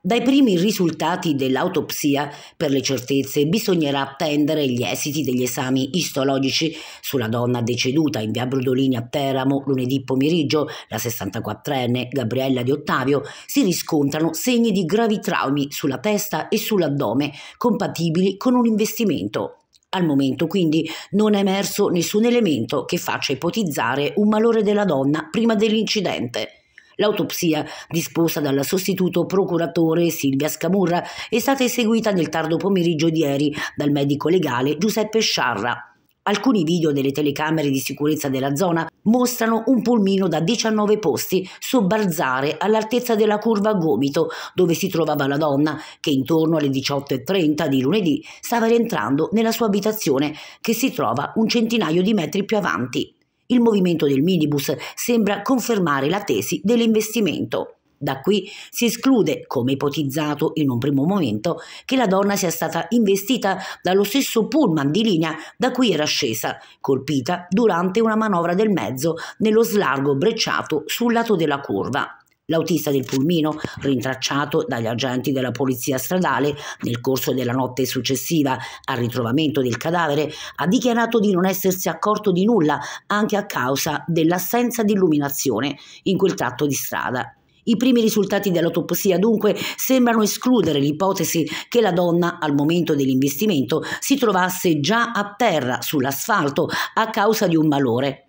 Dai primi risultati dell'autopsia, per le certezze, bisognerà attendere gli esiti degli esami istologici sulla donna deceduta in via Brudolini a Teramo lunedì pomeriggio, la 64enne Gabriella Di Ottavio, si riscontrano segni di gravi traumi sulla testa e sull'addome, compatibili con un investimento. Al momento quindi non è emerso nessun elemento che faccia ipotizzare un malore della donna prima dell'incidente. L'autopsia, disposta dalla sostituto procuratore Silvia Scamurra, è stata eseguita nel tardo pomeriggio di ieri dal medico legale Giuseppe Sciarra. Alcuni video delle telecamere di sicurezza della zona mostrano un pulmino da 19 posti sobbalzare all'altezza della curva Gomito, dove si trovava la donna, che intorno alle 18.30 di lunedì stava rientrando nella sua abitazione, che si trova un centinaio di metri più avanti il movimento del minibus sembra confermare la tesi dell'investimento. Da qui si esclude, come ipotizzato in un primo momento, che la donna sia stata investita dallo stesso pullman di linea da cui era scesa, colpita durante una manovra del mezzo nello slargo brecciato sul lato della curva. L'autista del pulmino, rintracciato dagli agenti della polizia stradale nel corso della notte successiva al ritrovamento del cadavere, ha dichiarato di non essersi accorto di nulla anche a causa dell'assenza di illuminazione in quel tratto di strada. I primi risultati dell'autopsia dunque sembrano escludere l'ipotesi che la donna al momento dell'investimento si trovasse già a terra sull'asfalto a causa di un malore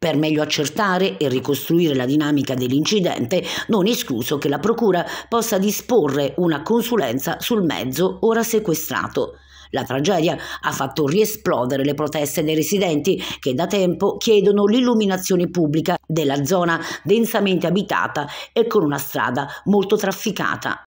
per meglio accertare e ricostruire la dinamica dell'incidente, non è escluso che la Procura possa disporre una consulenza sul mezzo ora sequestrato. La tragedia ha fatto riesplodere le proteste dei residenti che da tempo chiedono l'illuminazione pubblica della zona densamente abitata e con una strada molto trafficata.